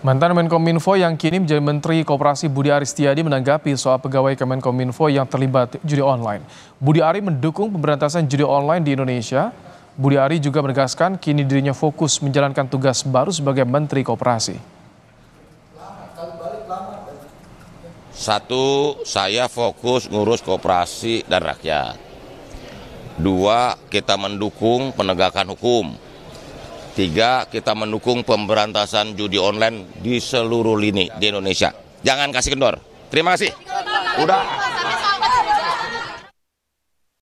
Mantan Menkominfo yang kini menjadi Menteri Kooperasi Budi Aristiadi menanggapi soal pegawai Kemenkominfo yang terlibat judi online. Budi Ari mendukung pemberantasan judi online di Indonesia. Budi Ari juga menegaskan kini dirinya fokus menjalankan tugas baru sebagai Menteri Kooperasi. Satu, saya fokus ngurus kooperasi dan rakyat. Dua, kita mendukung penegakan hukum Tiga, kita mendukung pemberantasan judi online di seluruh lini di Indonesia. Jangan kasih kendor. Terima kasih. Udah.